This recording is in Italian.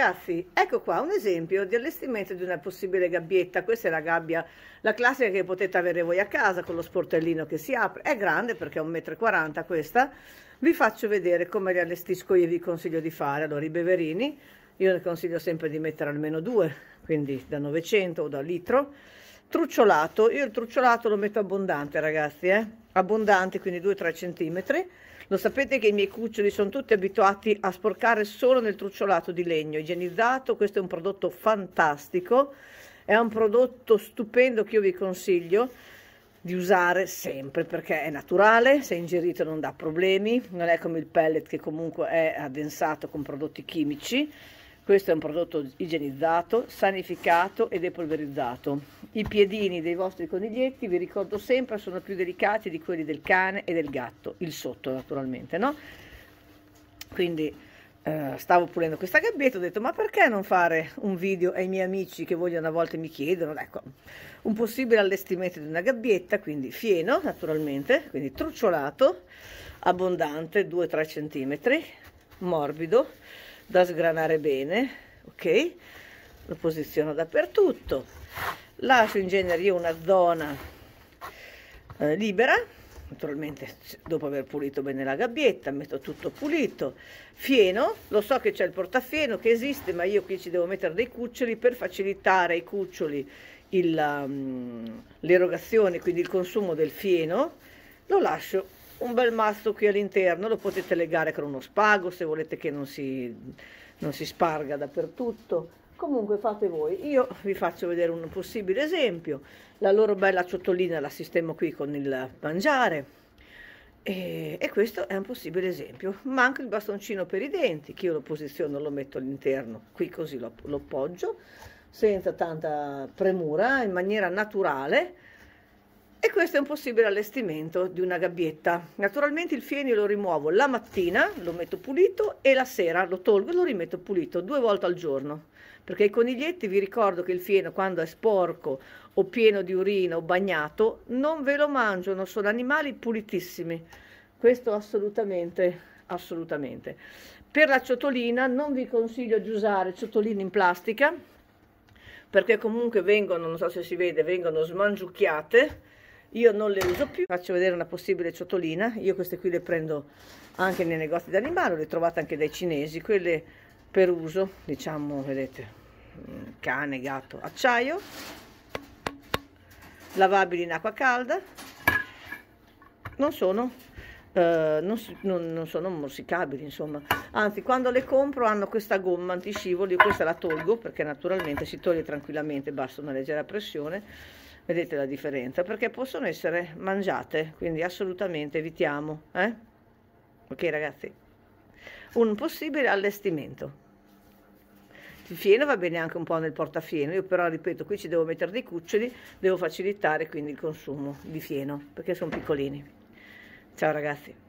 Ragazzi, ecco qua un esempio di allestimento di una possibile gabbietta. Questa è la gabbia, la classica che potete avere voi a casa con lo sportellino che si apre. È grande perché è 1,40 m questa. Vi faccio vedere come li allestisco io, vi consiglio di fare. Allora, i beverini, io ne consiglio sempre di mettere almeno due, quindi da 900 o da litro. Trucciolato, io il trucciolato lo metto abbondante ragazzi, eh? abbondante, quindi 2-3 cm lo sapete che i miei cuccioli sono tutti abituati a sporcare solo nel trucciolato di legno igienizzato, questo è un prodotto fantastico, è un prodotto stupendo che io vi consiglio di usare sempre perché è naturale, se ingerito non dà problemi, non è come il pellet che comunque è addensato con prodotti chimici questo è un prodotto igienizzato, sanificato e depolverizzato. I piedini dei vostri coniglietti, vi ricordo sempre, sono più delicati di quelli del cane e del gatto, il sotto naturalmente, no? Quindi eh, stavo pulendo questa gabbietta, ho detto ma perché non fare un video ai miei amici che vogliono a volte mi chiedono, ecco, un possibile allestimento di una gabbietta, quindi fieno naturalmente, quindi trucciolato, abbondante, 2-3 cm, morbido, da sgranare bene, ok? Lo posiziono dappertutto. Lascio in genere io una zona eh, libera, naturalmente dopo aver pulito bene la gabbietta, metto tutto pulito, fieno, lo so che c'è il portafieno che esiste, ma io qui ci devo mettere dei cuccioli per facilitare ai cuccioli mm, l'erogazione, quindi il consumo del fieno, lo lascio un bel mazzo qui all'interno, lo potete legare con uno spago se volete che non si, non si sparga dappertutto. Comunque fate voi, io vi faccio vedere un possibile esempio. La loro bella ciotolina la sistemo qui con il mangiare. E, e, questo è un possibile esempio. Manca il bastoncino per i denti, che io lo posiziono, lo metto all'interno, qui così lo, lo appoggio, senza tanta premura, in maniera naturale e questo è un possibile allestimento di una gabbietta. Naturalmente il fieno lo rimuovo la mattina, lo metto pulito, e la sera lo tolgo e lo rimetto pulito due volte al giorno. Perché i coniglietti, vi ricordo che il fieno quando è sporco o pieno di urina o bagnato, non ve lo mangiano, sono animali pulitissimi. Questo assolutamente, assolutamente. Per la ciotolina non vi consiglio di usare ciotoline in plastica, perché comunque vengono, non so se si vede, vengono smangiucchiate io non le uso più faccio vedere una possibile ciotolina io queste qui le prendo anche nei negozi d'animale le trovate anche dai cinesi quelle per uso diciamo vedete mm, cane gatto acciaio lavabili in acqua calda non sono eh, non, non, non, sono morsicabili insomma anzi quando le compro hanno questa gomma antiscivoli questa la tolgo perché naturalmente si toglie tranquillamente basta una leggera pressione vedete la differenza, perché possono essere mangiate, quindi assolutamente evitiamo. Eh? Ok ragazzi? Un possibile allestimento. Il fieno va bene anche un po' nel portafieno, io però ripeto, qui ci devo mettere dei cuccioli, devo facilitare quindi il consumo di fieno, perché sono piccolini. Ciao ragazzi.